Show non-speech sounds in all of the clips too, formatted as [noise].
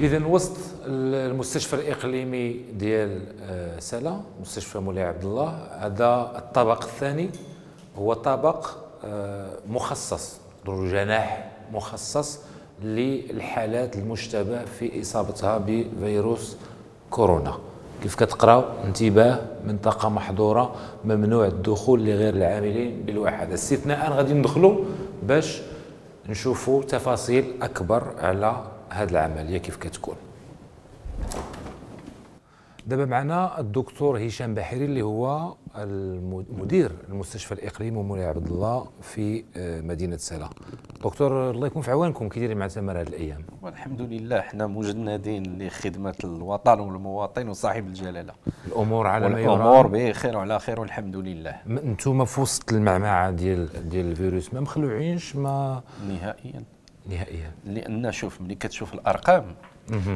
اذا وسط المستشفى الاقليمي ديال آه، سلا مستشفى مولاي عبد الله هذا الطبق الثاني هو طبق آه، مخصص ضروري جناح مخصص للحالات المشتبه في اصابتها بفيروس كورونا كيف كتقراو انتباه منطقه محظوره ممنوع الدخول لغير العاملين بالوحده استثناء غادي ندخلوا باش نشوفوا تفاصيل اكبر على هذه العمليه كيف كتكون دابا معنا الدكتور هشام بحيري اللي هو مدير المستشفى الاقليمي مولاي عبد الله في آه، مدينه سلا دكتور الله يكون في عوانكم كي مع تمر هذه الايام والحمد لله حنا مجندين لخدمه الوطن والمواطن وصاحب الجلاله الامور على ما يرام الامور بخير وعلى خير والحمد لله انتم في وسط المعمعه ديال ديال الفيروس ما مخلوعينش ما نهائيا نهائيا لان شوف ملي كتشوف الارقام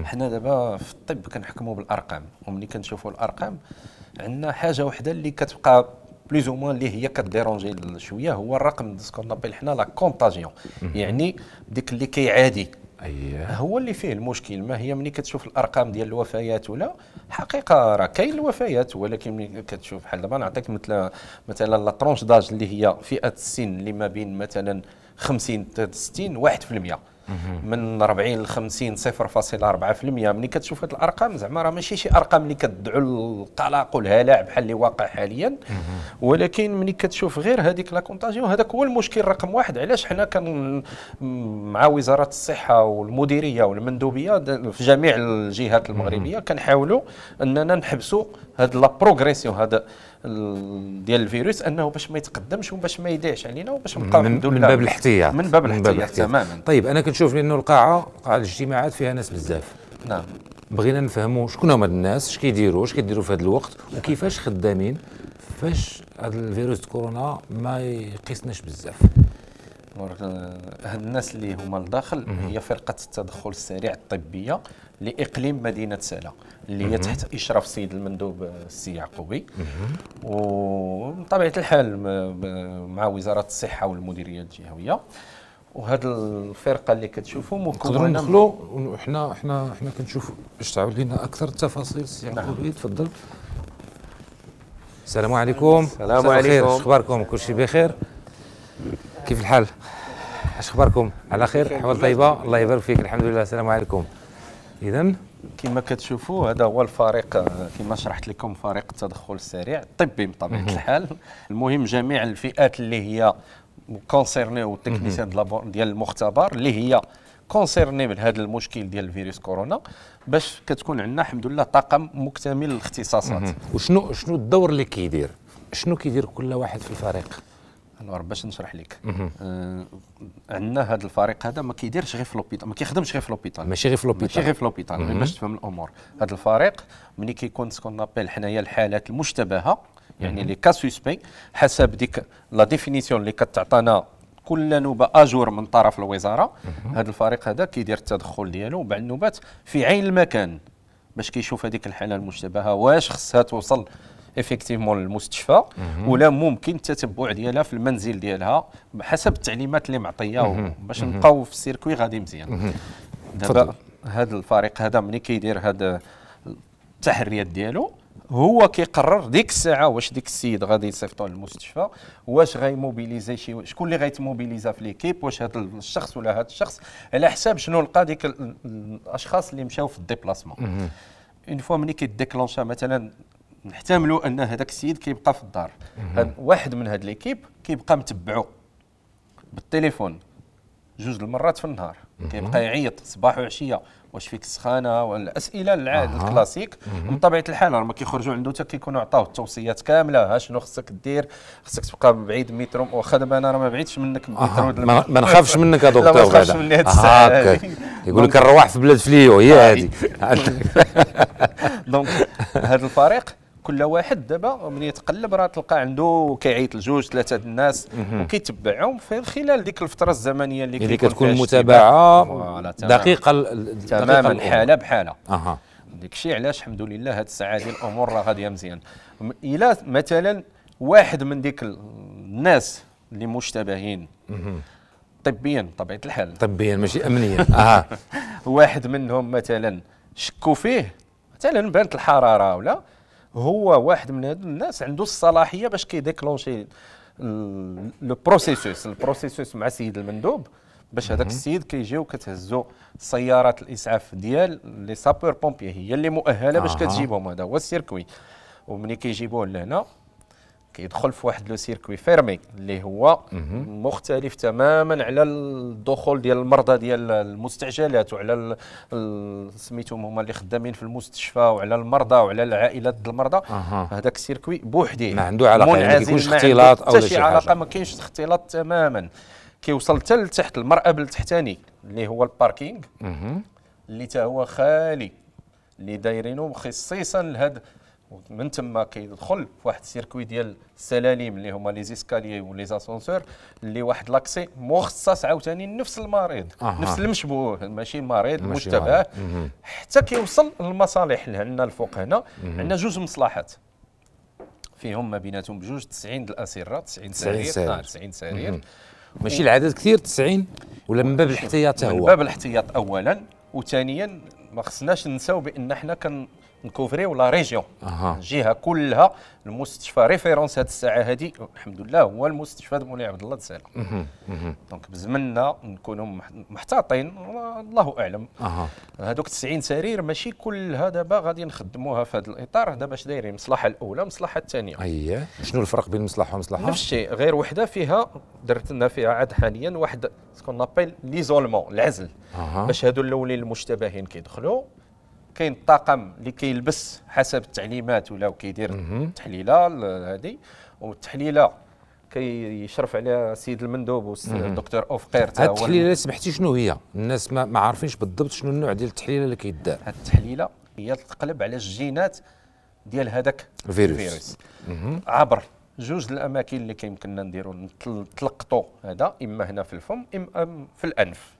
حنا دابا في الطب كنحكموا بالارقام وملي كنشوفوا الارقام عندنا حاجه وحده اللي كتبقى بلوز او موان اللي هي كديرونجي شويه هو الرقم سكون نابيل حنا لا كونتاجيون يعني ديك اللي كيعادي أيه. هو اللي فيه المشكل ما هي ملي كتشوف الارقام ديال الوفيات ولا حقيقه راه كاين الوفيات ولكن ملي كتشوف بحال دابا نعطيك مثلا مثلا لا ترونش داج اللي هي فئه السن اللي ما بين مثلا 50 60 1% من 40 ل 50 0.4% ملي كتشوف هاد الارقام زعما راه ماشي شي ارقام اللي كتدعو للقلق والهلع بحال اللي واقع حاليا ولكن ملي كتشوف غير هذيك لا كونتاجيون هذاك هو المشكل رقم واحد علاش حنا كان مع وزاره الصحه والمديريه والمندوبيه في جميع الجهات المغربيه كنحاولوا اننا نحبسوا هاد لا بروغريسيون هذا ديال الفيروس انه باش ما يتقدمش وباش ما يضيعش علينا وباش نبقاو الحمد من باب الاحتياط من باب الاحتياط تماما طيب انا كنشوف لانه القاعه قاعه الاجتماعات فيها ناس بزاف نعم بغينا نفهموا شكون هما الناس اش كيديروا اش كيديروا في هذا الوقت وكيفاش خدامين فاش هذا الفيروس كورونا ما يقيسناش بزاف هاد الناس اللي هما لداخل هي فرقه التدخل السريع الطبيه لاقليم مدينه سلا اللي هي تحت اشراف السيد المندوب السي آه، يعقوبي وبطبيعه الحال مع وزاره الصحه والمديريه الجهويه وهاد الفرقه اللي كتشوفوا نقدروا ندخلوا وحنا حنا حنا كنشوف باش تعاود لنا اكثر التفاصيل السي نعم. يعقوبي تفضل السلام عليكم السلام عليكم اخباركم كلشي بخير كيف الحال؟ اش اخباركم؟ على خير؟ احوال طيبه؟ الله يبارك فيك الحمد لله السلام عليكم. اذا كما كتشوفوا هذا هو الفريق كما شرحت لكم فريق التدخل السريع الطبي بطبيعه الحال المهم جميع الفئات اللي هي كونسيرني والتكنيسيان ديال المختبر اللي هي كونسيرني من هذا المشكل ديال الفيروس كورونا باش كتكون عندنا الحمد لله طاقم مكتمل الاختصاصات وشنو شنو الدور اللي كيدير شنو كيدير كل واحد في الفريق الوار باش نشرح لك آه عندنا هذا الفريق هذا ما كيديرش غير في لوبيتال ما كيخدمش غير في لوبيتال ماشي غير في لوبيتال ماشي غير في لوبيتال باش تفهم الامور هذا الفريق ملي كيكون سكون نابيل حنايا الحالات المشتبهه يعني لي كا سوسبي حسب ديك لا ديفينيسيون اللي كتعطانا كل نوبه اجور من طرف الوزاره هذا الفريق هذا كيدير التدخل ديالو وبعد النوبات في عين المكان باش كيشوف هذيك الحاله المشتبهه واش خصها توصل ايفيكتيفمون للمستشفى ولا ممكن التتبع ديالها في المنزل ديالها حسب التعليمات اللي معطيه باش mhm. نبقاو في السيركوي غادي مزيان mhm. دابا هذا الفريق هذا ملي كيدير هذا التحريات ديالو هو كيقرر ديك الساعه واش ديك السيد غادي يصيفطوه للمستشفى واش غيموبيليزي شي شكون اللي غيتموبيليزا في ليكيب واش هذا الشخص ولا هذا الشخص على حساب شنو لقى ديك الاشخاص اللي مشاو في الديبلاسمون اون mhm. فوا ملي كيديكلونشا مثلا نحتملوا ان هذاك السيد كيبقى في الدار واحد من هاد ليكيب كيبقى متبعو بالتليفون جوج المرات في النهار كيبقى يعيط صباح وعشيه واش فيك السخانه ولا العاد الكلاسيك من طبيعه الحال ما كيخرجوا عنده حتى كيكونوا عطاوه التوصيات كامله ها شنو خصك دير خصك تبقى بعيد متر واخا دابا انا راه ما بعيدش منك متر ما نخافش منك يا دكتور ما نخافش مني هاد الساعه يقول لك الرواح في بلاد فليو هي هذه [laughs] دونك هذا الفريق كل واحد دابا من يتقلب راه تلقى عنده كيعيط لجوج ثلاثه الناس وكيتبعهم في خلال ديك الفتره الزمنيه اللي اللي كتكون المتابعه دقيقه تماما حاله بحاله اها داك الشيء علاش الحمد لله هاد الساعه هذه الامور راه غاديه مزيان الا مثلا واحد من ديك الناس اللي مشتبهين طبيا بطبيعه الحال طبيا ماشي [laughs] امنيا اها واحد منهم مثلا شكوا فيه مثلا بانت الحراره ولا هو واحد من هاد الناس عنده الصلاحيه باش كيديكلونشي لو بروسيسوس البروسيسوس مع السيد المندوب باش هذاك السيد كيجيو كتهزو سيارات الاسعاف ديال لي سابور بومبيي هي اللي مؤهله باش كتجيبهم هذا هو السيركوي ومني كيجيبوه لهنا كيدخل في واحد لو سيركوي فيرمي اللي هو مختلف تماما على الدخول ديال المرضى ديال المستعجلات وعلى سميتهم هما اللي خدامين في المستشفى وعلى المرضى وعلى العائلات ديال المرضى هذاك السيركوي بوحده ما عنده علاقه يعني ما كاينش اختلاط او شي علاقه ما كاينش اختلاط تماما كيوصل حتى لتحت المراه التحتاني اللي هو الباركينغ اللي تا هو خالي اللي دايرينه خصيصا لهذا ومن تما كيدخل في واحد السيركوي ديال السلالم اللي هما لي زيسكالي ولي زاسونسور اللي واحد لاكسي مخصص عاوتاني لنفس المريض أه. نفس المشبوه ماشي المريض المشتبه حتى كيوصل للمصالح اللي عندنا الفوق هنا عندنا جوج مصلحات فيهم ما بيناتهم بجوج 90 الاسره 90 سرير 90 سرير, آه 90 سرير. ماشي العدد كثير 90 ولا من باب الاحتياط هو من باب الاحتياط اولا وثانيا ما خصناش ننساو بان حنا كن نكوفريو لا ريجيون الجهه كلها المستشفى ريفيرونس هذه الساعه هذه الحمد لله هو المستشفى مولاي عبد الله تسالى دونك بزمننا نكونوا محتاطين الله اعلم هذوك 90 سرير ماشي كلها دابا غادي نخدموها في هذا الاطار دابا اش دايرين المصلحه الاولى المصلحه الثانيه اييه شنو الفرق بين المصلحه والمصلحه نفس الشيء غير وحده فيها درت لنا فيها عاد حاليا واحد سكون نابيل ليزولمون العزل باش هادو الاولين المشتبهين كيدخلوا كاين الطاقم اللي كيلبس حسب التعليمات ولا كيدير التحليله هذه والتحليله كيشرف عليها السيد المندوب والدكتور اوفقير حتى هو التحليله سمحتي شنو هي الناس ما, ما عارفينش بالضبط شنو النوع ديال التحليله اللي كيدار هاد التحليله هي تقلب على الجينات ديال هذاك الفيروس, الفيروس. عبر جوج الاماكن اللي كيمكننا نديرو نتلقطوا هذا اما هنا في الفم اما في الانف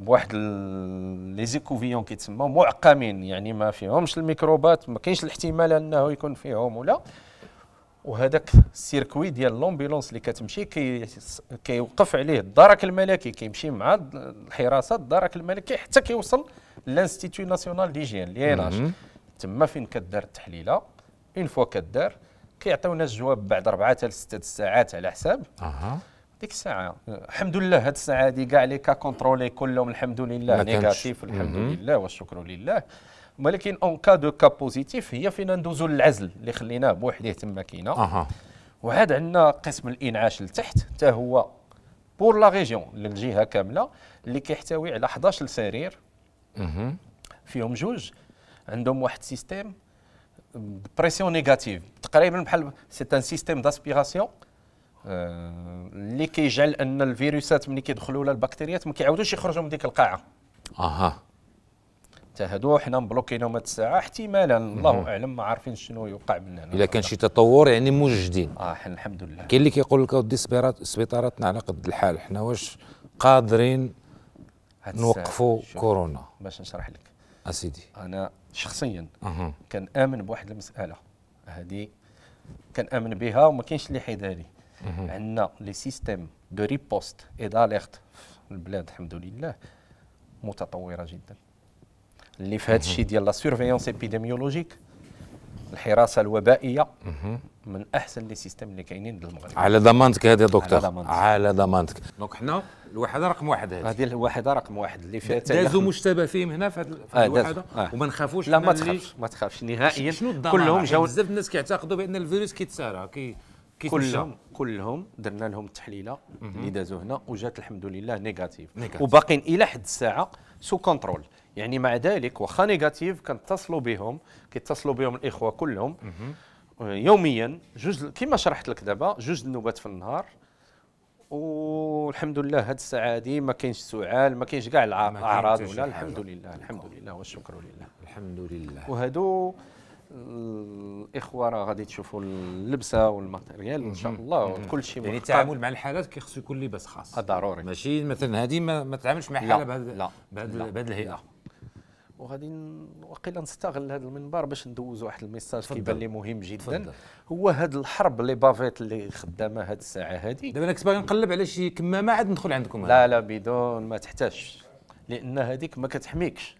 بواحد لي زيكوفيون كيتسموا معقمين يعني ما فيهمش الميكروبات ما كاينش الاحتمال انه يكون فيهم ولا وهذاك السيركوي ديال لومبيلونس اللي كتمشي كي كيوقف عليه الدرك الملكي كيمشي مع الحراسه الدرك الملكي حتى كيوصل لانستيتيو ناسيونال ديجين لي ان تما فين كدار التحليله اون فوا كدار كيعطيونا الجواب بعد 4 حتى 6 ساعات على حساب ديك الساعه الحمد لله هاد الساعه هادي كاع لي كا كونترولي كلهم الحمد لله نيجاتيف الحمد لله والشكر لله ولكن اون كا دو كا بوزيتيف هي فينا ندوزو للعزل اللي خليناه بوحديه تما كاينه اها وعاد عندنا قسم الانعاش لتحت حتى هو بور لا ريجيون للجهه كامله اللي كيحتوي على 11 سرير فيهم جوج عندهم واحد سيستيم بريسيون نيجاتيف تقريبا بحال سي ان سيستيم داسبيراسيون آه، اللي كيجعل ان الفيروسات ملي كيدخلوا البكتيريات ما كيعاودوش يخرجوا من ديك القاعه اها حتى هادو حنا مبلوكينهم هاد الساعه احتمالا الله اعلم ما عارفين شنو يوقع من هنا الا كان شي تطور يعني موجدين اه حنا الحمد لله كاين اللي كيقول لك ودي سبيطاراتنا على قد الحال حنا واش قادرين نوقفوا كورونا باش نشرح لك اسيدي انا شخصيا أه. كان امن بواحد المساله هذه كان امن بها وما كاينش اللي حيدها لي عندنا لي سيستيم دو ريبوست اي داليرت في البلاد الحمد لله متطوره جدا اللي في هذا الشيء ديال لا سيرفيونس ايبيديميولوجيك الحراسه الوبائيه من احسن لي سيستيم اللي كاينين بالمغرب على ضمانتك هذه دكتور على ضمانتك دونك حنا الوحده رقم واحد هذه هذه الوحده رقم واحد اللي فيها دازوا مشتبه فيهم هنا في آه، الوحده آه آه. وما نخافوش لا ما تخافش ما تخافش نهائيا كلهم جاو يعني بزاف الناس كيعتقدوا بان الفيروس كيتسارع كي كلهم كلهم درنا لهم التحليله اللي دازو هنا وجات الحمد لله نيجاتيف وباقيين الى حد الساعه سو كونترول يعني مع ذلك واخا نيجاتيف كنتصلوا بهم كيتصلوا بهم الاخوه كلهم آه، يوميا جوج كما شرحت لك دابا جوج النوبات في النهار والحمد لله هاد الساعه هادي ما كاينش سعال ما كاينش كاع الاعراض ولا الحمد لله الحمد لله والشكر لله الحمد لله وهادو الاخوه آه، راه غادي تشوفوا اللبسه والماتيريال ان شاء الله وكل شيء يعني التعامل مع الحالات كيخصو يكون لباس خاص آه، ضروري ماشي مثلا هذه ما, ما تتعاملش مع حاله لا بهذه الهيئه وغادي وقيلا نستغل هذا المنبر باش ندوز واحد الميساج كيبان لي مهم جدا فضل. هو هاد الحرب لي بافيت اللي خدامه هذه الساعه هذه دابا انا كنت باغي نقلب على شي كمامه عاد ندخل عندكم لا لا بدون ما تحتاجش لان هذيك ما كتحميكش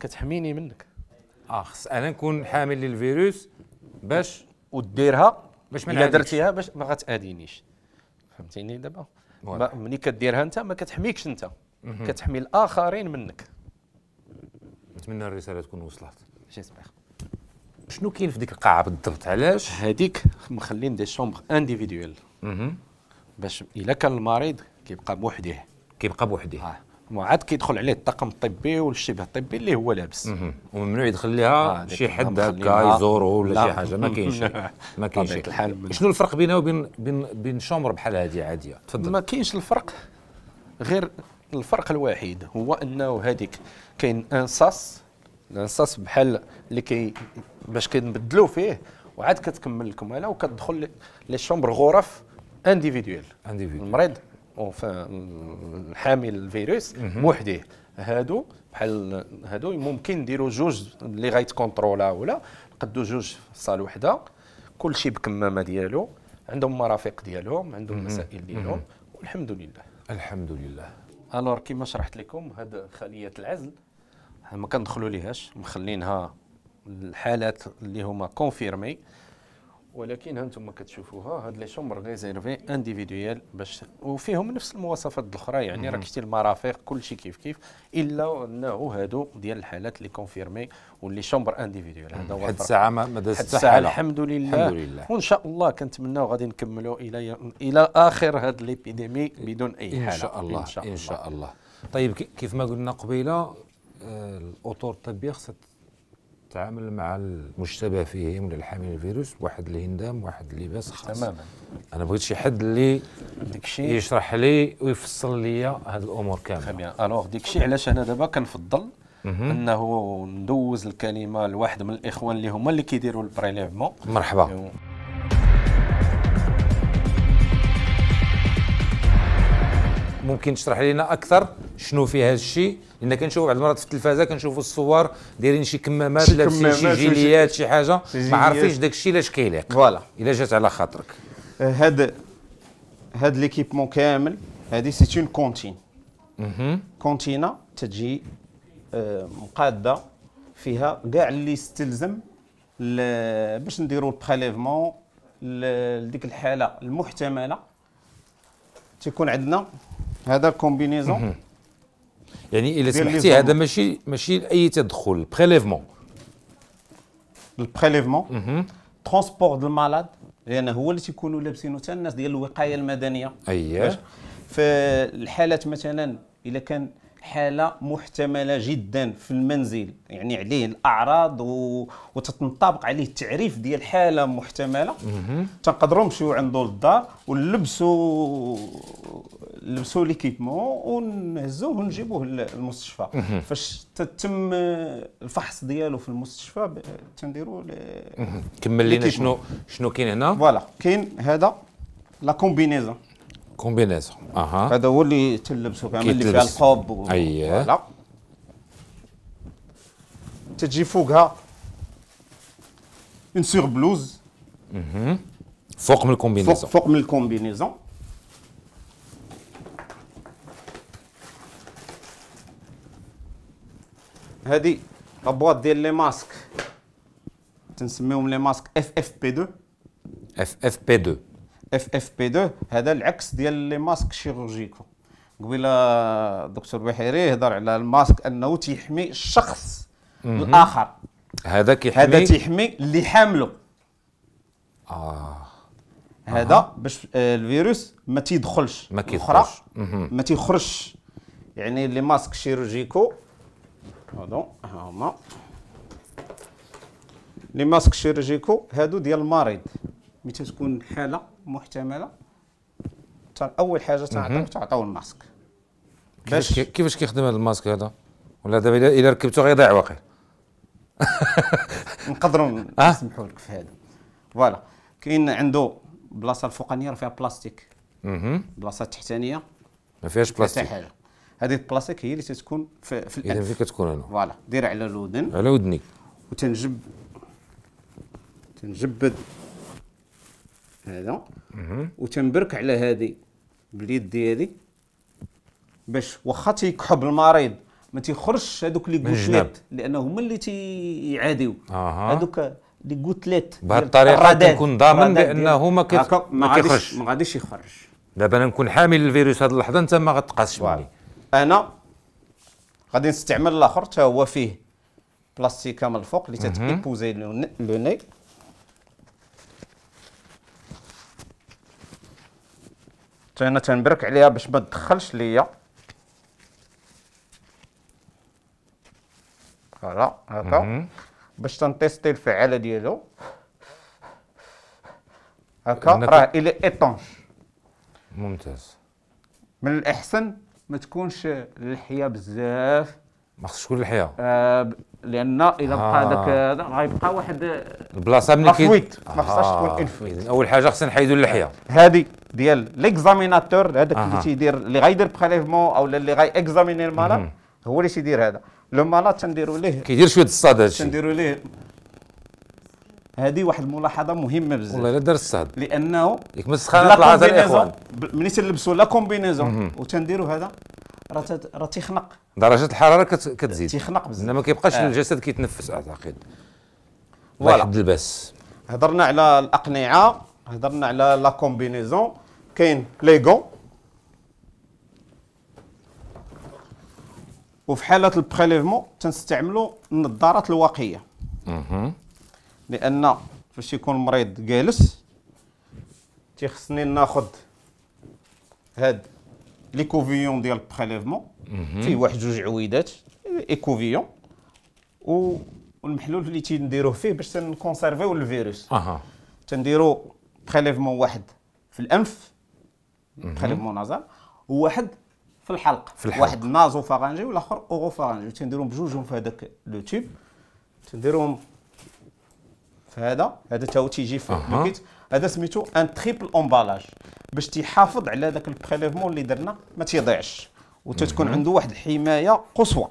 كتحميني منك خص انا نكون حامل للفيروس باش وديرها باش ما الا درتيها باش ما غاتاذينيش فهمتيني دابا ملي كديرها انت ما كتحميكش انت كتحمي الاخرين منك نتمنى الرساله تكون وصلت جيسبيغ شنو كاين في ديك القاعه بالضبط علاش هذيك مخلين دي شومبر انديفيديويل باش الا كان المريض كيبقى بوحديه كيبقى بوحديه آه. وعاد كيدخل عليه الطاقم الطبي والشبه الطبي اللي هو لابس وممنوع يدخل لها آه شي حد هكا يزورو ولا شي حاجه ما كاينش [laughs] ما كاينش شنو الفرق بينها وبين بين بين شومر بحال هذه عاديه تفضل ما كاينش الفرق غير الفرق الوحيد هو انه هذيك كاين انصاص انصاص بحال اللي كي باش كنبدلوا فيه وعاد كتكمل لكم وكتدخل لي شومبر غرف انديفيديوال المريض حامل الفيروس بوحده هادو بحال هادو ممكن نديرو جوج اللي غيتكونترولا ولا نقدو جوج في صاله وحده كلشي بكمامه ديالو عندهم مرافق ديالهم عندهم مسائل ديالهم والحمد لله الحمد لله الور كما شرحت لكم هاد خليه العزل ما كندخلوا ليهاش مخلينها الحالات اللي هما كونفيرمي ولكن هانتم كتشوفوها هاد لي شومبر ريزيرفي انديفيدويال باش وفيهم نفس المواصفات الاخرى يعني راه شتي المرافق كلشي كيف كيف الا انه هادو ديال الحالات اللي كونفيرمي واللي شومبر انديفيدويال هذا هو حد الساعه ما دازت الساعه الحمد لله الحمد لله وان شاء الله كنتمناو غادي نكملوا الى الى اخر هاد ليبيديمي بدون اي حاله ان شاء الله ان شاء الله, إن شاء الله. طيب كيف ما قلنا قبيله آه، الاطر الطبيه خصها تتعامل مع المشتبه فيه من الحامل الفيروس واحد الهندام واحد اللباس خاص تماما انا بغيت شي حد اللي داكشي يشرح لي ويفصل لي هذه الامور كامله الوغ داكشي علاش انا دابا كنفضل انه ندوز الكلمه لواحد من الاخوان اللي هما اللي كيديروا البريليفمون مرحبا أيوه. ممكن تشرح لنا اكثر شنو في هذا الشيء لان كنشوفوا بعض المرات في التلفازه كنشوفوا الصور دايرين شي كمامات لابسين شي جيليات شي حاجه ما عارفينش داك الشيء لاش كيليق فوالا الا جات على خاطرك أه، هاد هاد ليكيبمون كامل هادي سي اون كونتين اها كونتينا تجي أه، مقاده فيها كاع اللي يستلزم باش نديروا البريليفمون لديك الحاله المحتمله تيكون عندنا هذا الكومبينيزون يعني الا سمحتي هذا ماشي ماشي اي تدخل بريليفمون البريليفمون ترونسبور ديال المرض لان هو اللي تيكونوا لابسينو حتى الناس ديال الوقايه المدنيه اييه الحالات مثلا الا كان حاله محتمله جدا في المنزل يعني عليه الاعراض و... وتتنطبق عليه التعريف ديال حاله محتمله تنقدروا نمشيو عندو للدار ونلبسوا نلبسوا ليكيبمون ونهزوه ونجيبوه للمستشفى فاش تتم الفحص ديالو في المستشفى تنديروا ل... كمل لينا شنو شنو كاين هنا فوالا كاين هذا لا كومبينيزون كومبينيزون اها هذا هو اللي تلبسه كامل اللي فيها القوب و... اييه تجي فوقها اون سور بلوز اها فوق من الكومبينيزون فوق, فوق من الكومبينيزون هذه لابواط ديال لي ماسك تنسميهم لي ماسك اف اف بي 2 اف اف بي 2 اف اف بي 2 هذا العكس ديال لي ماسك شيروجيكو قبيله الدكتور بحيري هضر على الماسك انه تيحمي الشخص الاخر هذا كيحمي هذا تيحمي اللي حامله اه هذا آه. باش الفيروس ما تيدخلش ما كيدخلش ما تيخرجش يعني لي ماسك شيروجيكو هادو ها هما لي ماسك شيروجيكو هادو ديال المريض ملي تكون الحاله محتمله اول حاجه تنعطيك تعطيو الماسك باش كيفاش كيخدم هذا الماسك هذا ولا دابا الا ركبته غيضيع واقع [laughs] نقدروا [laughs] آه؟ نسمحوا لك في هذا فوالا كاين عنده بلاصه الفوقانيه راه فيها بلاستيك البلاصه التحتانيه ما فيهاش بلاستيك حاجه هذه البلاستيك هي اللي تتكون في, في الانف فين كتكون انا فوالا دير على الودن على ودني وتنجب تنجبد هذا وتنبرك على هذه باليد ديالي باش واخا تيكحب المريض ما تيخرجش هذوك لي غوشليت نعم. لانه هما اللي تيعاديو هذوك لي غوتليت بهذه الطريقه تكون ضامن بانه ما كيخرجش ما غاديش يخرج دابا انا نكون حامل الفيروس هذه اللحظه انت ما غاتقاسش مني انا غادي نستعمل الاخر حتى هو فيه بلاستيكه من الفوق اللي تتبوزي لو ني انا تنبرك عليها باش ما تدخلش ليا فوالا هكا mhm. باش تنتيستي الفعاله ديالو هكا راه الى ايطونش ممتاز من الاحسن ما تكونش الحياه بزاف ما خصش تكون الحياه آه لان اذا بقى آه. هذاك آه. غيبقى واحد البلاصه ملي مفويت ما خصهاش آه. تكون انفويت اول حاجه خصنا نحيدوا اللحيه هذه ديال ليكزاميناتور هذاك اللي تيدير اللي غيدير بريليفمون او اللي غاي اكزاميني المالا هو اللي تيدير هذا لو مالا تنديروا ليه كيدير شويه الصاد الشيء تنديروا ليه هذه واحد الملاحظه مهمه بزاف والله الا دار الصاد لانه ياك السخانه الاخوان ملي تلبسوا لا كومبينيزون وتنديروا هذا راه تيخنق درجه الحراره كتزيد تيخنق بزاف ما كيبقاش آه. الجسد كيتنفس اعتقد واحد الباس هضرنا على الاقنعه هضرنا على لا كومبينيزون كاين غون وفي حاله البريليفمون تنستعملوا النظارات الواقيه لان فاش يكون المريض جالس تيخصني ناخذ هاد لي كوفيون ديال البريليفمون فيه واحد جوج عويدات اي كوفيون و والمحلول اللي تنديروه فيه باش تنكونسيرفيو الفيروس اها تنديرو بريليفمون واحد في الانف بريليفمون نازال وواحد في الحلق في الحلق واحد نازو فارانجي والاخر اورو فارانجي تنديرهم بجوجهم في هذاك لو تيب تنديرهم في هذا هذا تا هو تيجي في الكيت هذا سميتو ان تريبل امبالاج باش تيحافظ على داك البريليفمون اللي درنا ما تيضيعش وتتكون عنده واحد الحمايه قصوى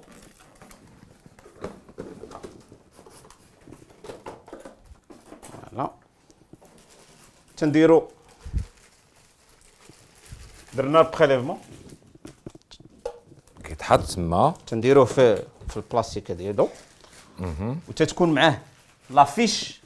فوالا تنديرو درنا البريليفمون كيتحط تما تنديروه في في البلاستيك ديالو وتتكون معاه لافيش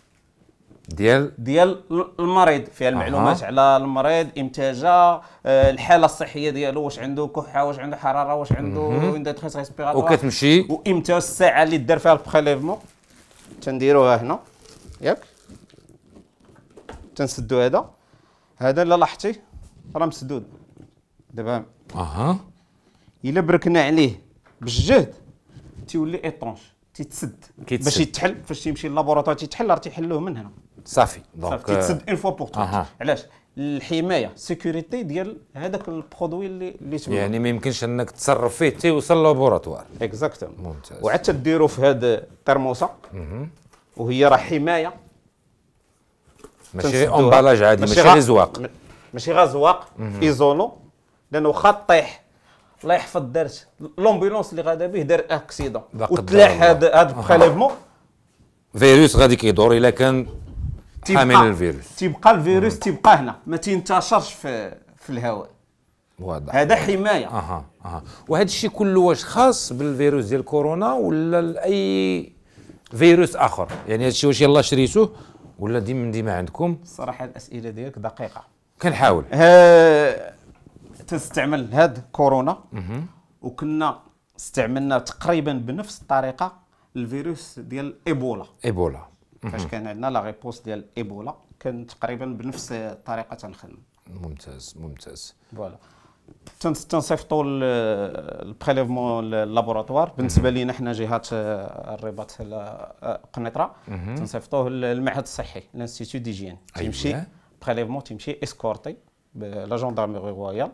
ديال ديال المريض فيها المعلومات أه. على المريض امتاجه آه، الحاله الصحيه ديالو واش عنده كحه واش عنده حراره واش عنده وين تريس ريسبيراتوار وكتمشي وامتى الساعه اللي دار فيها البريليفمون تنديروها هنا ياك تنسدو هذا هذا الا لاحظتي راه مسدود دابا اها الا بركنا عليه بالجهد تيولي ايطونش تيتسد باش يتحل فاش تيمشي للابوراتوار تيتحل راه تيحلوه من هنا صافي دونك كيتسد اون فوا بور تو علاش الحمايه سيكوريتي ديال هذاك البرودوي اللي اللي تبغى يعني ما يمكنش انك تتصرف فيه تيوصل لابوراتوار اكزاكتوم ممتاز وعاد ديرو في هاد الترموسه وهي راه حمايه ماشي امبالاج عادي ماشي غزواق ماشي غزواق ايزونو لانه واخا طيح الله يحفظ دارت لومبيلونس اللي غادا به دار اكسيدون وتلاح هذا هذا البريليفمون فيروس غادي كيدور الا كان تيبقى حامل الفيروس تيبقى الفيروس مم. تيبقى هنا ما تينتشرش في في الهواء واضح هذا حمايه اها اها وهذا الشيء كله واش خاص بالفيروس ديال كورونا ولا لاي فيروس اخر يعني هذا الشيء واش يلاه شريتوه ولا ديما ديما عندكم الصراحه الاسئله ديالك دقيقه كنحاول ها... تستعمل هاد كورونا مه. وكنا استعملنا تقريبا بنفس الطريقه الفيروس ديال ايبولا ايبولا فاش كان عندنا لا ريبوست ديال ايبولا كان تقريبا بنفس الطريقه تنخدم ممتاز ممتاز فوالا تنصيفطوا البريليفمون للابوراتوار بالنسبه لينا حنا جهه الرباط قنيطره تنصيفطوه للمعهد الصحي لانستيتيو ديجين أيوة. تيمشي بريليفمون تيمشي اسكورتي لا جوندارميري رويال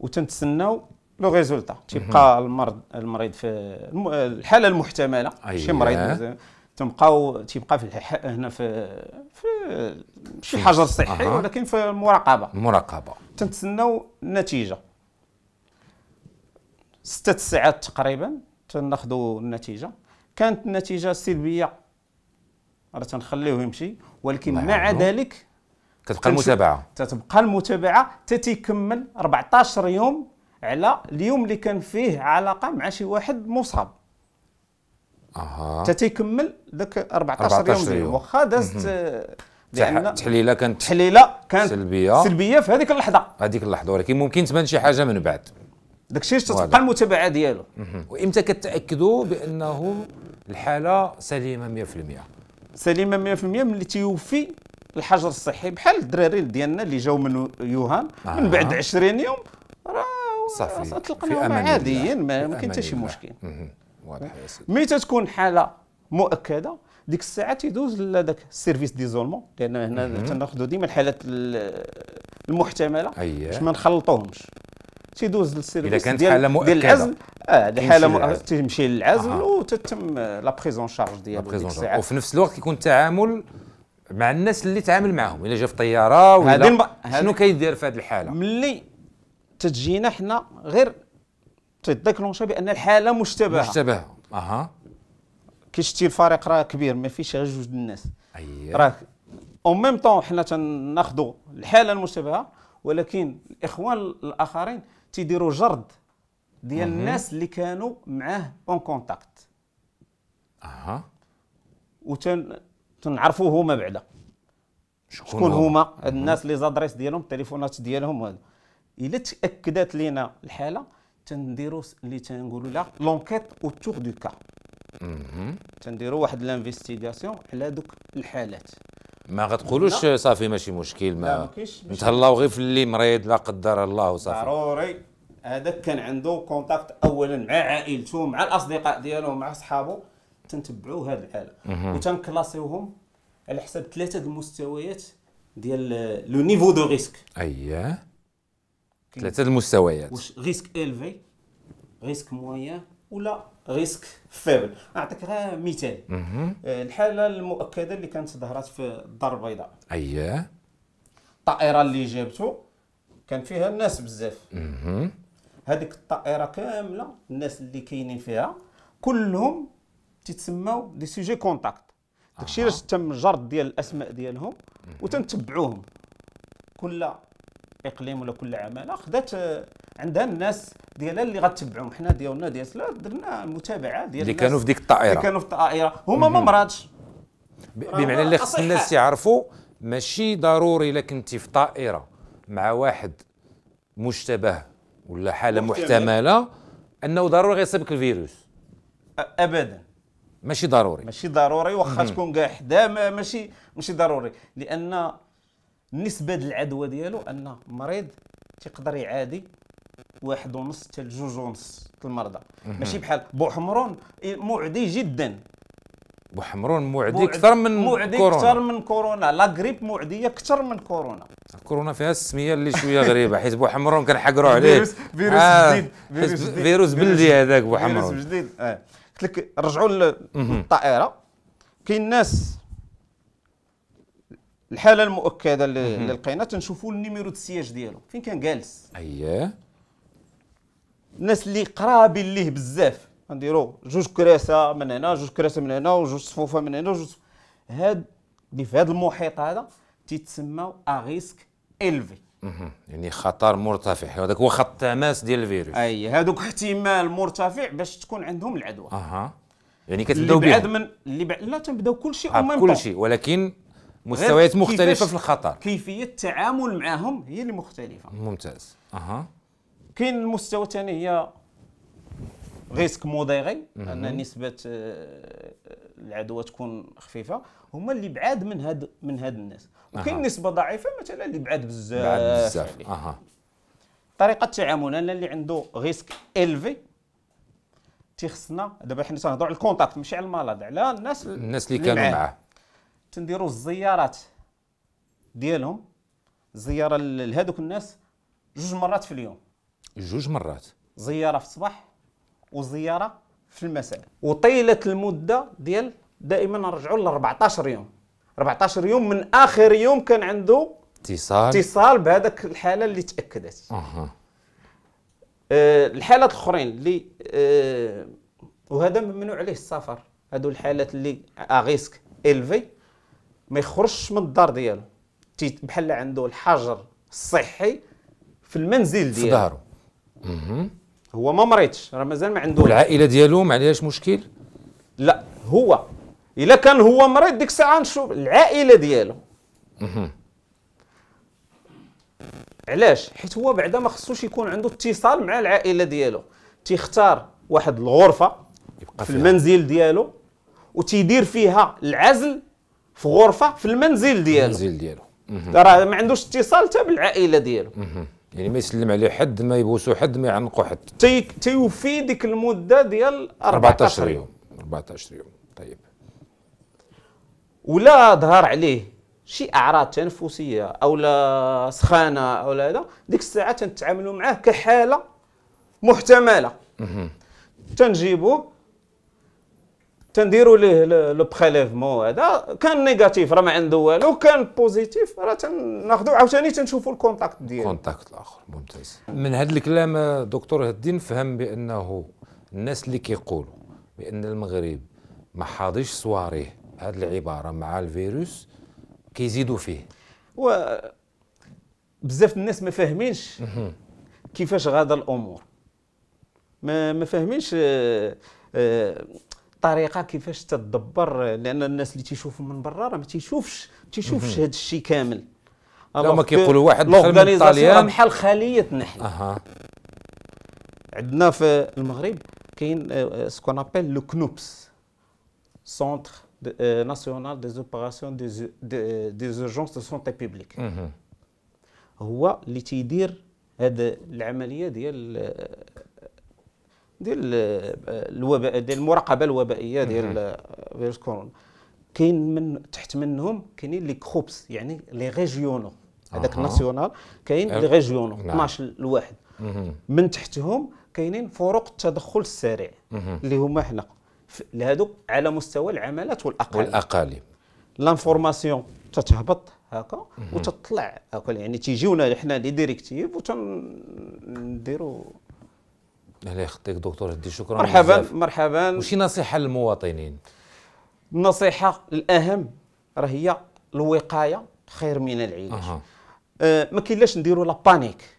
وتنتسناو لو ريزولتا تيبقى المرض المريض في الحاله المحتمله ماشي مريض أيوة. تنبقاو تيبقى في هنا في في شي حجر صحي أه. ولكن في المراقبه المراقبه تنتسناو النتيجه ستة ساعات تقريبا تناخذوا النتيجه كانت النتيجه سلبيه راه تنخليوه يمشي ولكن مع ذلك كتبقى المتابعه تتبقى المتابعه تتكمل 14 يوم على اليوم اللي كان فيه علاقه مع شي واحد مصاب حتى تيكمل ذاك 14, 14 يوم, يوم. واخا دازت لان تحليله كانت تحليله كانت سلبيه سلبيه في هذيك اللحظه هذيك اللحظه ولكن ممكن تبان شي حاجه من بعد داك داكشي تتبقى المتابعه ديالو وامتى كتاكدوا بانه الحاله سليمه 100% سليمه 100% ملي تيوفي الحجر الصحي بحال الدراري ديالنا اللي جاو من يوهان آه. من بعد 20 يوم راه صافي تلقاهم عاديين ما كاين حتى شي مشكل واضح مي تتكون حاله مؤكده ديك الساعه تيدوز لذاك السيرفيس ديزولمون لان هنا تناخذوا ديما الحالات المحتمله باش ما نخلطوهمش تيدوز للسيرفيس اذا كانت حاله مؤكده ديال العزل اه دي حاله مؤكده تمشي للعزل آه. وتتم لا بريزون شارج ديالو ديك الساعه وفي نفس الوقت يكون التعامل مع الناس اللي تعامل معهم الا جا في طياره ولا الم... شنو كيدير في هذه الحاله ملي تجينا حنا غير تيديكلونشا بان الحاله مشتبهه مشتبهه اها كي شتي الفريق راه كبير ما فيش غير جوج الناس اييه راه او ميم طون حنا تناخذوا الحاله المشتبهه ولكن الاخوان الاخرين تيديروا جرد ديال الناس اللي كانوا معاه اون كونتاكت اها وتن تنعرفوا هما بعدا شكون, هما, الناس لي زادريس ديالهم التليفونات ديالهم الا تاكدت لينا الحاله تنديروا اللي تنقولوا لها لونكيت اوتور دو كا تنديروا واحد لانفيستيغاسيون على دوك الحالات ما غتقولوش صافي ماشي مشكل ما نتهلاو غير في اللي مريض لا قدر الله وصافي ضروري هذاك كان عنده كونتاكت اولا مع عائلته مع الاصدقاء ديالو مع صحابه تنتبعوا هذه الحاله وتنكلاسيوهم على حسب ثلاثه المستويات ديال لو نيفو دو ريسك اييه ثلاثه المستويات واش ريسك الفي ريسك موان ولا ريسك فيبل نعطيك غير مثال آه، الحاله المؤكده اللي كانت ظهرت في الدار البيضاء اييه الطائره اللي جابته كان فيها الناس بزاف هذيك الطائره كامله الناس اللي كاينين فيها كلهم تتسموا دي سوجي كونتاكت داكشي علاش تم جرد ديال الاسماء ديالهم وتنتبعوهم كل اقليم ولا كل عماله آه، خذات عندها الناس ديالها اللي غتبعهم حنا ديالنا ديال سلا درنا المتابعه ديال اللي كانوا في ديك الطائره اللي كانوا في الطائره هما ما مرضش بمعنى اللي خص الناس يعرفوا ماشي ضروري الا كنتي في طائره مع واحد مشتبه ولا حاله محتمله انه ضروري غيصيبك الفيروس ابدا ماشي ضروري ماشي ضروري واخا تكون كاع حدا ماشي ماشي ضروري لان نسبه العدوى ديالو ان مريض تيقدر يعادي واحد ونص حتى لجوج ونص المرضى ماشي بحال بوحمرون معدي جدا بوحمرون معدي اكثر من معدي كورونا اكثر من كورونا لا غريب معديه اكثر من كورونا كورونا فيها السميه اللي شويه غريبه حيت بوحمرون كنحقروا [laughs] عليه فيروس فيروس آه جديد فيروس جديد فيروس بلدي هذاك بوحمرون فيروس جديد آه. قلت لك رجعوا للطائره كاين ناس الحاله المؤكده اللي لقينا تنشوفوا النيميرو السياج ديالو فين كان جالس اييه الناس اللي قرابين ليه بزاف نديرو جوج كراسه من هنا جوج كراسه من هنا وجوج صفوفه من هنا وجوج هاد اللي في هذا المحيط هذا تيتسمى اغيسك الفي يعني خطر مرتفع هذاك هو خط تماس ديال الفيروس اي هذوك احتمال مرتفع باش تكون عندهم العدوى اها يعني كتبداو بعد من اللي بعد لا تنبداو كل شيء كل شيء ولكن مستويات مختلفه في الخطر كيفيه التعامل معهم هي اللي مختلفه ممتاز اها كاين المستوى الثاني هي ريسك موديري ان نسبه آه، العدوى تكون خفيفه هما اللي بعاد من هاد من هاد الناس وكاين نسبه ضعيفه مثلا اللي بعاد بزاف بعاد بزاف اها طريقه التعامل انا اللي عنده ريسك الفي تيخصنا دابا حنا تنهضروا على الكونتاكت ماشي على المرض على الناس الناس اللي, اللي كانوا معاه تنديروا الزيارات ديالهم زياره لهذوك الناس جوج مرات في اليوم جوج مرات زياره في الصباح وزياره في المساء وطيله المده ديال دائما نرجعوا ل 14 يوم 14 يوم من اخر يوم كان عنده اتصال اتصال بهذاك الحاله اللي تاكدت اها آه، الحالات الاخرين اللي آه، وهذا ممنوع عليه السفر هذو الحالات اللي اغيسك الفي ما يخرجش من الدار ديالو بحال عنده الحجر الصحي في المنزل ديالو في ظهره هو ما مريضش راه مازال ما عنده والعائله ديالو ما عليهاش مشكل لا هو الا كان هو مريض ديك الساعه نشوف العائله ديالو علاش حيت هو بعدا ما خصوش يكون عنده اتصال مع العائله ديالو تيختار واحد الغرفه في المنزل ديالو وتيدير فيها العزل في غرفه في المنزل ديالو المنزل ديالو راه ما عندوش اتصال حتى بالعائله ديالو يعني ما يسلم عليه حد ما يبوسو حد ما يعنقو حد تيوفي ديك المده ديال 14 يوم 14 يوم طيب ولا ظهر عليه شي اعراض تنفسيه او لا سخانه او لا هذا ديك الساعه تنتعاملوا معاه كحاله محتمله تنجيبوه تنديروا ليه لو بريليفمون هذا كان نيجاتيف راه ما عنده والو كان بوزيتيف راه تناخذوا عاوتاني تنشوفوا الكونتاكت ديالو الكونتاكت الاخر ممتاز من هذا الكلام آه، دكتور الدين فهم بانه الناس اللي كيقولوا بان المغرب ما حاضش صواريه هذه العباره مع الفيروس كيزيدوا فيه و بزاف الناس ما فاهمينش كيفاش غادا الامور ما ما فاهمينش آه، آه، الطريقه كيفاش تدبر لان الناس اللي تيشوفوا من برا راه ما تيشوفش ما تيشوفش هذا الشيء كامل لا ما كيقولوا واحد دخل من ايطاليا بحال خليه نحل اها عندنا في المغرب كاين سكون ابل لو كنوبس سونتر ناسيونال دي زوبيراسيون دي زورجونس دو سونتي بيبليك هو اللي تيدير هذه العمليه ديال آه، ديال الوباء ديال المراقبه الوبائيه ديال فيروس كورونا كاين من تحت منهم كاينين لي كروبس يعني لي ريجيونو هذاك الناسيونال كاين لي ريجيونو 12 نعم. الواحد من تحتهم كاينين فروق التدخل السريع اللي هما حنا لهذوك على مستوى العمالات والاقاليم والاقاليم لانفورماسيون تتهبط هكا وتطلع هكا يعني تيجيونا حنا لي ديريكتيف وتنديروا الله يخطيك دكتور هدي شكرا مرحبا بزاف. مرحبا وشي نصيحه للمواطنين النصيحه الاهم راه هي الوقايه خير من العلاج أه. آه ما كاينلاش نديروا لا بانيك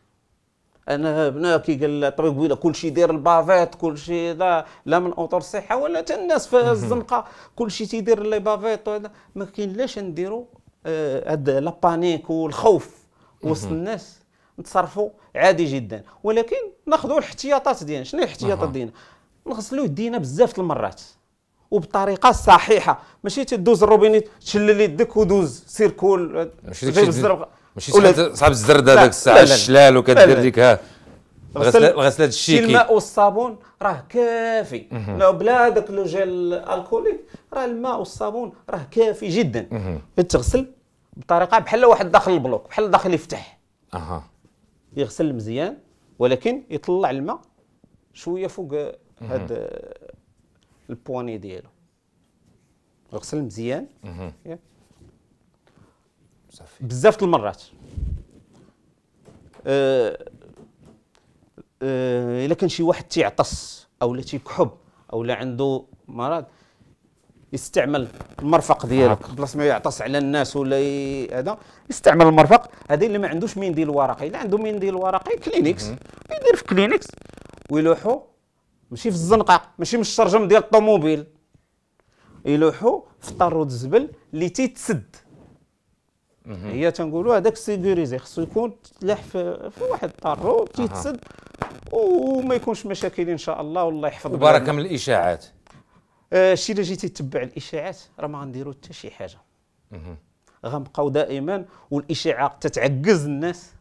انا هنا كي قال الطبيب ويلا كل شيء داير البافيت كل شيء لا لا من اطر الصحه ولا حتى الناس في الزنقه كل شيء تيدير لي بافيت ما كاينلاش نديروا آه، هاد آه لا بانيك والخوف وسط الناس نتصرفوا عادي جدا ولكن ناخذوا الاحتياطات ديالنا شنو الاحتياطات ديالنا نغسلوا يدينا بزاف المرات وبطريقه صحيحه ماشي تدوز الروبينيت تشلل يدك ودوز سيركول ماشي الزرق ماشي صعب الزرد هذاك الساعه الشلال وكدير ديك ها الغسلات الشيكي الماء والصابون راه كافي بلا هذاك لو جيل الكولي راه الماء والصابون راه كافي جدا تغسل بطريقه بحال واحد داخل البلوك بحال داخل يفتح اها يغسل مزيان ولكن يطلع الماء شويه فوق هذا آه، البواني ديالو يغسل مزيان بزاف المرات آه،, أه الا كان شي واحد تيعطس او لا تيكحب او لا عنده مرض يستعمل المرفق ديالك بلاص ما يعطس على الناس ولا ي... هذا يستعمل المرفق هذا اللي ما عندوش منديل ورقي اللي عنده منديل ورقي كلينيكس يدير في كلينيكس ويلوحوا ماشي في الزنقه ماشي من الشرجم ديال الطوموبيل يلوحوا في طارود الزبل اللي تيتسد هي تنقولوا هذاك سيكوريزي خصو يكون تلاح في, في واحد الطارو تيتسد وما يكونش مشاكل ان شاء الله والله يحفظ بارك من الاشاعات الشيء آه، اللي جيتي تتبع الاشاعات راه ما غنديروا حتى شي حاجه غنبقاو دائما والاشاعه تتعجز الناس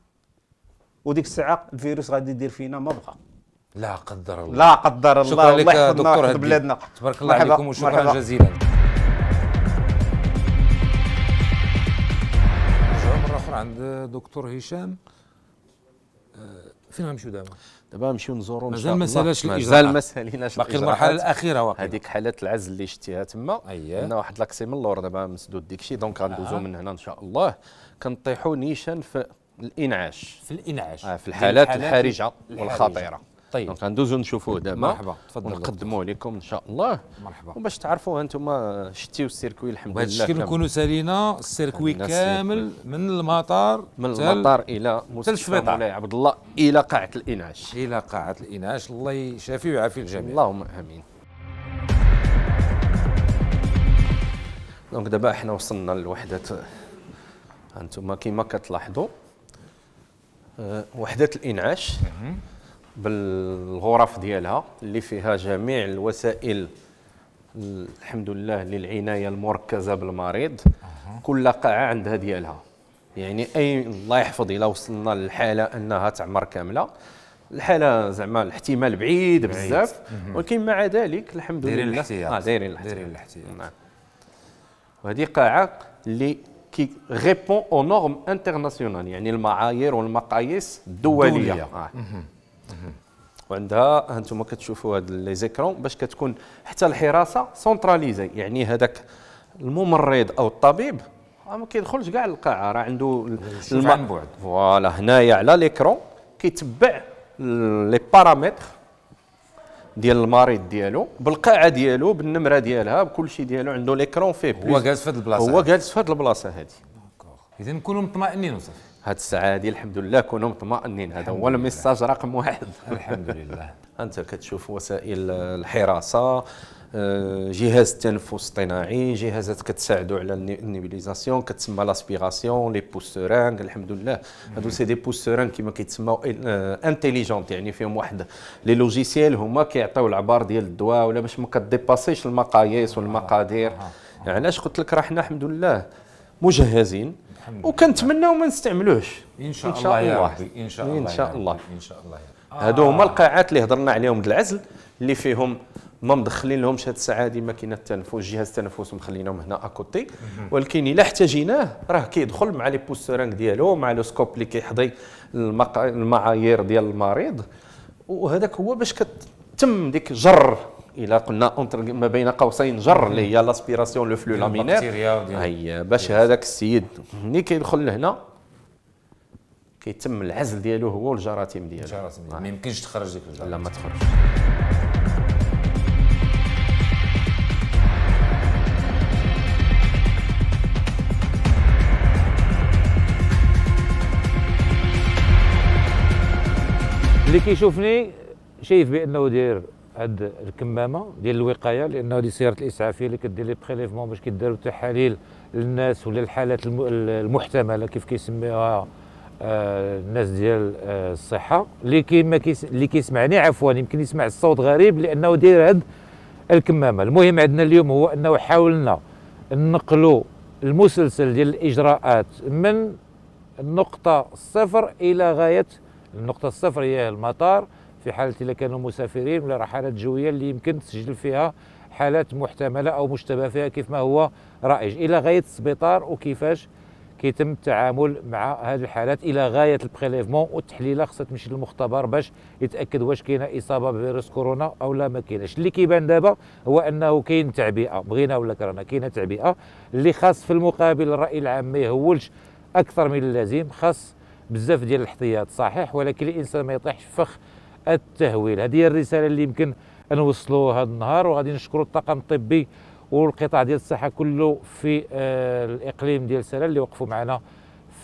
وديك الساعه الفيروس غادي يدير فينا ما بقى لا قدر الله لا قدر الله شكرا لك دكتور هدي بلادنا تبارك الله عليكم وشكرا مرحبا. جزيلا مره اخرى عند دكتور هشام آه، فين غنمشيو دابا دابا نمشيو نزورو مازال ما سالاش الاجراءات مازال ما ساليناش باقي المرحله الاخيره واقيلا هذيك حالات العزل اللي شتيها تما أيه. عندنا واحد لاكسي من اللور دابا مسدود ديك الشيء دونك غندوزو آه. من هنا ان شاء الله كنطيحوا نيشان في الانعاش في الانعاش آه في الحالات الحرجه والخطيره طيب دونك ندوزو نشوفوه دابا مرحبا تفضل ونقدموه لكم ان شاء الله مرحبا وباش تعرفوا انتم شتيو السيركوي الحمد لله الشكل نكونوا سالينا السيركوي كامل من المطار من المطار الى مستشفى مولاي عبد الله الى قاعه الانعاش الى قاعه الانعاش الله يشافي ويعافي الجميع اللهم امين دونك دابا حنا وصلنا لوحده انتم كما كتلاحظوا آه، وحده الانعاش بالغرف ديالها اللي فيها جميع الوسائل الحمد لله للعنايه المركزه بالمريض أه. كل قاعه عندها ديالها يعني اي الله يحفظ الا وصلنا للحاله انها تعمر كامله الحاله زعما الاحتمال بعيد بزاف ولكن مع ذلك الحمد لله دايرين الاحتياط اه دايرين الاحتياط دايرين الاحتياط نعم وهذه قاعه اللي كي ريبون او نورم انترناسيونال يعني المعايير والمقاييس الدوليه, الدولية. آه. وعندها هانتوما كتشوفوا هاد لي زيكرون باش كتكون حتى الحراسه سونتراليزي يعني هذاك الممرض او الطبيب آه، ما كيدخلش كاع للقاعه راه عنده يعني الم... عن بعد فوالا هنايا على ليكرون كيتبع لي بارامتر ديال المريض ديالو بالقاعه ديالو بالنمره ديالها بكل شيء ديالو عنده ليكرون فيه هو جالس في هاد البلاصه هو جالس في هاد البلاصه هادي اذا نكونوا مطمئنين وصافي هاد الساعه هذه الحمد لله كونوا مطمئنين هذا هو الميساج رقم واحد الحمد لله [laughs] انت كتشوف وسائل الحراسه آه، جهاز التنفس الاصطناعي جهازات كتساعدوا على النيبيليزاسيون كتسمى لاسبيراسيون لي بوستورانغ الحمد لله هادو سي دي بوستورانغ كما كيتسموا انتيليجونت آه، يعني فيهم واحد لي لوجيسيال هما كيعطيو العبار ديال الدواء ولا باش ما كديباسيش المقاييس والمقادير يعني علاش يعني قلت لك راه حنا الحمد لله مجهزين وكنتمناو ما نستعملوش ان شاء, إن شاء الله, الله يا ربي ان شاء الله ان شاء الله ان شاء الله هادو هما آه. القاعات اللي هضرنا عليهم العزل اللي فيهم ما مدخلين لهمش هاد الساعه هذه ماكينه التنفس جهاز التنفس مخلينهم هنا اكوتي ولكن الا احتاجيناه راه كيدخل مع لي بوسترانك ديالو مع لو سكوب اللي كيحضي المعايير ديال المريض وهذاك هو باش كتم ديك جر الى قلنا ما بين قوسين جر اللي هي لاسبيراسيون لو فلو لامينير هي باش هذاك السيد ملي كيدخل لهنا كيتم العزل ديالو هو والجراثيم ديالو الجراثيم آه. ما يمكنش تخرج ديك الجراثيم لا ما تخرجش اللي كيشوفني شايف بانه داير هاد الكمامه ديال الوقايه لانه هذه سياره الاسعافيه اللي كدير لي بريليفمون باش كيداروا تحاليل للناس ولا الحالات المحتمله كيف كيسميوها آه الناس ديال آه الصحه اللي كيما كيس اللي كيسمعني عفوا يمكن يسمع الصوت غريب لانه داير هاد الكمامه المهم عندنا اليوم هو انه حاولنا نقلوا المسلسل ديال الاجراءات من النقطه الصفر الى غايه النقطه الصفر هي المطار في حاله اذا كانوا مسافرين ولا رحلات جويه اللي يمكن تسجل فيها حالات محتمله او مشتبه فيها كيف ما هو رائج الى غايه السبيطار وكيفاش كيتم التعامل مع هذه الحالات الى غايه البريليفمون والتحليله خاصة تمشي للمختبر باش يتاكد واش كاينه اصابه بفيروس كورونا او لا ما كايناش اللي كيبان دابا هو انه كاين تعبئه بغينا ولا كرهنا كاينه تعبئه اللي خاص في المقابل الراي العام ما يهولش اكثر من اللازم خاص بزاف ديال الاحتياط صحيح ولكن الانسان ما يطيحش فخ التهويل هذه هي الرساله اللي يمكن نوصلوا هذا النهار وغادي نشكروا الطاقم الطبي والقطاع ديال الصحه كله في آه، الاقليم ديال سلا اللي وقفوا معنا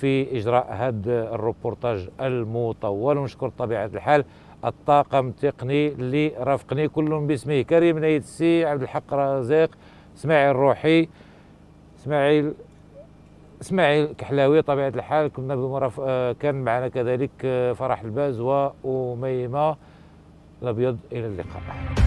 في اجراء هذا الروبورتاج المطول ونشكر طبيعه الحال الطاقم التقني اللي رافقني كلهم باسمه كريم نيتسي عبد الحق رزاق اسماعيل روحي اسماعيل اسماعيل كحلاوي طبيعة الحال كنا بمرف... آه، كان معنا كذلك آه، فرح الباز وأميمة الأبيض إلى اللقاء